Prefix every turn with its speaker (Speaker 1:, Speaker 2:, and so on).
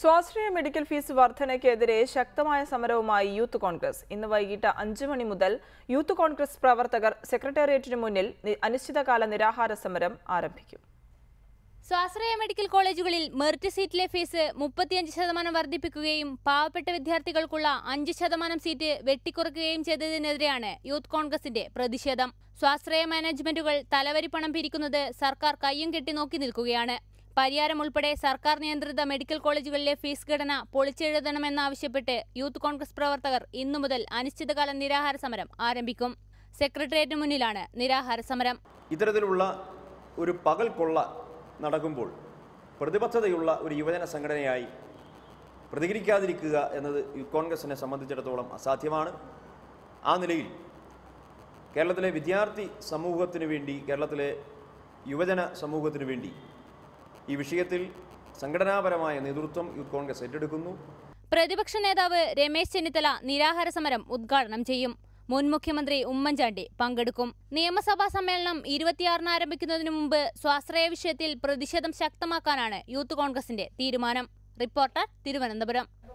Speaker 1: സ്വാശ്രയ medical fees വർധനയ്ക്കെതിരെ ശക്തമായ സമരവുമായി യൂത്ത് കോൺഗ്രസ് ഇന്ന് വൈകിട്ട് അഞ്ചു മണി മുതൽ യൂത്ത് കോൺഗ്രസ് പ്രവർത്തകർ സെക്രട്ടേറിയറ്റിന് മുന്നിൽ അനിശ്ചിതകാല നിരാഹാര സമരം ആരംഭിക്കും
Speaker 2: സ്വാശ്രയ മെഡിക്കൽ കോളേജുകളിൽ മെറിറ്റ് സീറ്റിലെ ഫീസ് മുപ്പത്തിയഞ്ച് ശതമാനം വർദ്ധിപ്പിക്കുകയും പാവപ്പെട്ട വിദ്യാർത്ഥികൾക്കുള്ള അഞ്ച് ശതമാനം സീറ്റ് വെട്ടിക്കുറയ്ക്കുകയും ചെയ്തതിനെതിരെയാണ് യൂത്ത് കോൺഗ്രസിന്റെ പ്രതിഷേധം സ്വാശ്രയ മാനേജ്മെന്റുകൾ തലവരി പണം പിരിക്കുന്നത് സർക്കാർ കയ്യും കെട്ടി നോക്കി നിൽക്കുകയാണ് പരിയാരം ഉൾപ്പെടെ സർക്കാർ നിയന്ത്രിത മെഡിക്കൽ കോളേജുകളിലെ ഫീസ് ഘടന പൊളിച്ചെഴുതണമെന്നാവശ്യപ്പെട്ട് യൂത്ത് കോൺഗ്രസ് പ്രവർത്തകർ ഇന്നു മുതൽ അനിശ്ചിതകാല നിരാഹാര സമരം ആരംഭിക്കും സെക്രട്ടേറിയറ്റിന് മുന്നിലാണ് നിരാഹാര സമരം
Speaker 3: ഇത്തരത്തിലുള്ള ഒരു പകൽ കൊള്ള നടക്കുമ്പോൾ പ്രതിബദ്ധതയുള്ള ഒരു യുവജന സംഘടനയായി പ്രതികരിക്കാതിരിക്കുക എന്നത് കോൺഗ്രസിനെ സംബന്ധിച്ചിടത്തോളം അസാധ്യമാണ് ആ നിലയിൽ കേരളത്തിലെ വിദ്യാർത്ഥി സമൂഹത്തിനു വേണ്ടി കേരളത്തിലെ യുവജന സമൂഹത്തിനു വേണ്ടി ഈ വിഷയത്തിൽ സംഘടനാപരമായ നേതൃത്വം യൂത്ത് കോൺഗ്രസ് ഏറ്റെടുക്കുന്നു
Speaker 2: പ്രതിപക്ഷ നേതാവ് രമേശ് ചെന്നിത്തല നിരാഹാര സമരം ഉദ്ഘാടനം ചെയ്യും മുൻ മുഖ്യമന്ത്രി ഉമ്മൻചാണ്ടി പങ്കെടുക്കും നിയമസഭാ സമ്മേളനം ഇരുപത്തിയാറിന് ആരംഭിക്കുന്നതിന് മുമ്പ് സ്വാശ്രയ വിഷയത്തിൽ പ്രതിഷേധം ശക്തമാക്കാനാണ് യൂത്ത് കോൺഗ്രസിന്റെ തീരുമാനം റിപ്പോർട്ടർ തിരുവനന്തപുരം